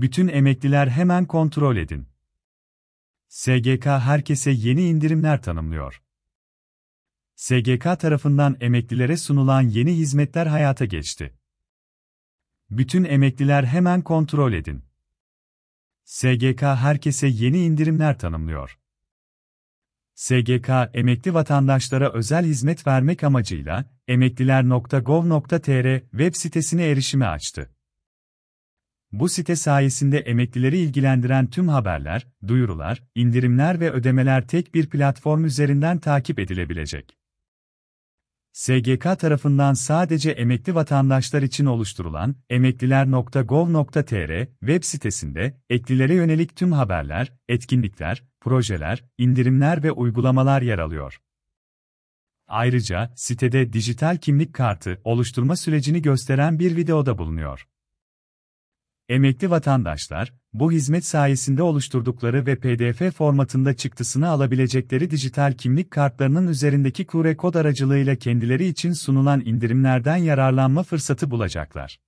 Bütün emekliler hemen kontrol edin. SGK herkese yeni indirimler tanımlıyor. SGK tarafından emeklilere sunulan yeni hizmetler hayata geçti. Bütün emekliler hemen kontrol edin. SGK herkese yeni indirimler tanımlıyor. SGK, emekli vatandaşlara özel hizmet vermek amacıyla emekliler.gov.tr web sitesine erişimi açtı. Bu site sayesinde emeklileri ilgilendiren tüm haberler, duyurular, indirimler ve ödemeler tek bir platform üzerinden takip edilebilecek. SGK tarafından sadece emekli vatandaşlar için oluşturulan emekliler.gov.tr web sitesinde eklilere yönelik tüm haberler, etkinlikler, projeler, indirimler ve uygulamalar yer alıyor. Ayrıca sitede dijital kimlik kartı oluşturma sürecini gösteren bir video da bulunuyor. Emekli vatandaşlar, bu hizmet sayesinde oluşturdukları ve PDF formatında çıktısını alabilecekleri dijital kimlik kartlarının üzerindeki QR kod aracılığıyla kendileri için sunulan indirimlerden yararlanma fırsatı bulacaklar.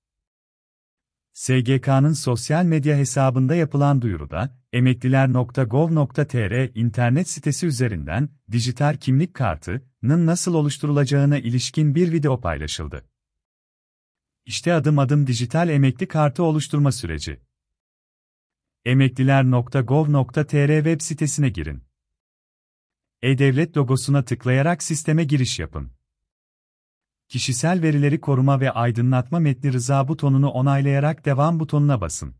SGK'nın sosyal medya hesabında yapılan duyuruda, emekliler.gov.tr internet sitesi üzerinden dijital kimlik kartının nasıl oluşturulacağına ilişkin bir video paylaşıldı. İşte adım adım dijital emekli kartı oluşturma süreci. emekliler.gov.tr web sitesine girin. E-Devlet logosuna tıklayarak sisteme giriş yapın. Kişisel verileri koruma ve aydınlatma metni rıza butonunu onaylayarak devam butonuna basın.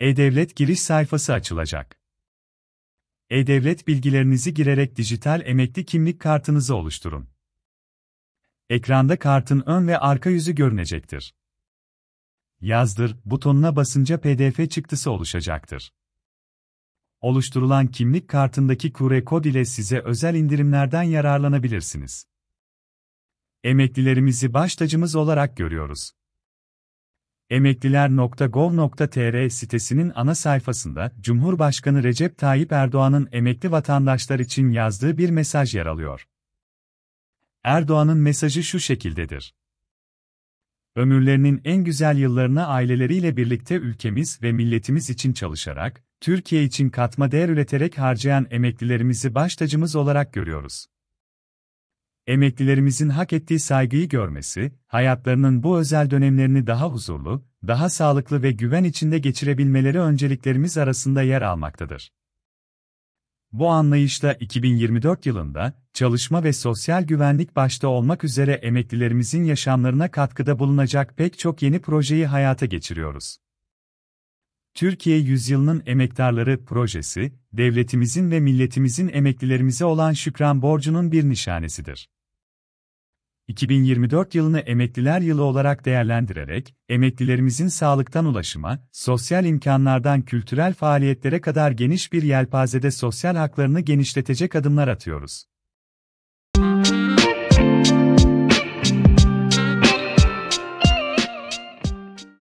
E-Devlet giriş sayfası açılacak. E-Devlet bilgilerinizi girerek dijital emekli kimlik kartınızı oluşturun. Ekranda kartın ön ve arka yüzü görünecektir. Yazdır butonuna basınca PDF çıktısı oluşacaktır. Oluşturulan kimlik kartındaki QR kod ile size özel indirimlerden yararlanabilirsiniz. Emeklilerimizi baştacımız olarak görüyoruz. Emekliler.gov.tr sitesinin ana sayfasında Cumhurbaşkanı Recep Tayyip Erdoğan'ın emekli vatandaşlar için yazdığı bir mesaj yer alıyor. Erdoğan'ın mesajı şu şekildedir. Ömürlerinin en güzel yıllarına aileleriyle birlikte ülkemiz ve milletimiz için çalışarak, Türkiye için katma değer üreterek harcayan emeklilerimizi baş olarak görüyoruz. Emeklilerimizin hak ettiği saygıyı görmesi, hayatlarının bu özel dönemlerini daha huzurlu, daha sağlıklı ve güven içinde geçirebilmeleri önceliklerimiz arasında yer almaktadır. Bu anlayışla 2024 yılında, çalışma ve sosyal güvenlik başta olmak üzere emeklilerimizin yaşamlarına katkıda bulunacak pek çok yeni projeyi hayata geçiriyoruz. Türkiye Yüzyılının Emektarları projesi, devletimizin ve milletimizin emeklilerimize olan şükran borcunun bir nişanesidir. 2024 yılını emekliler yılı olarak değerlendirerek, emeklilerimizin sağlıktan ulaşıma, sosyal imkanlardan kültürel faaliyetlere kadar geniş bir yelpazede sosyal haklarını genişletecek adımlar atıyoruz.